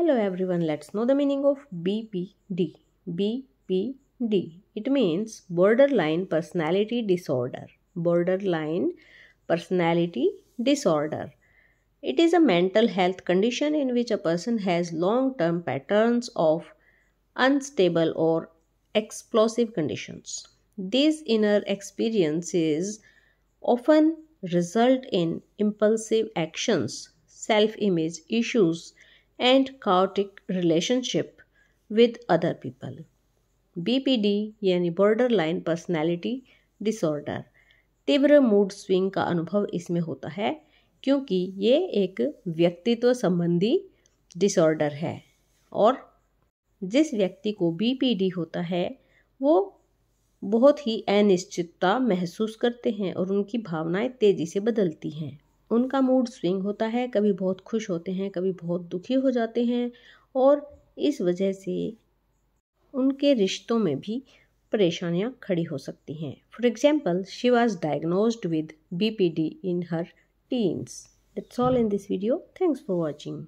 Hello everyone, let's know the meaning of BPD. BPD. It means borderline personality disorder. Borderline personality disorder. It is a mental health condition in which a person has long term patterns of unstable or explosive conditions. These inner experiences often result in impulsive actions, self image issues, and chaotic relationship with other people BPD यानी borderline personality disorder तीव्र mood swing का अनुभव इसमें होता है क्योंकि ये एक व्यक्तित्व संबंधी डिसऑर्डर है और जिस व्यक्ति को बीपीडी होता है वो बहुत ही अनिश्चितता महसूस करते हैं और उनकी भावनाएं तेज़ी से बदलती हैं उनका मूड स्विंग होता है कभी बहुत खुश होते हैं कभी बहुत दुखी हो जाते हैं और इस वजह से उनके रिश्तों में भी परेशानियां खड़ी हो सकती हैं for example she was diagnose with B P D in her teens that's all in this video thanks for watching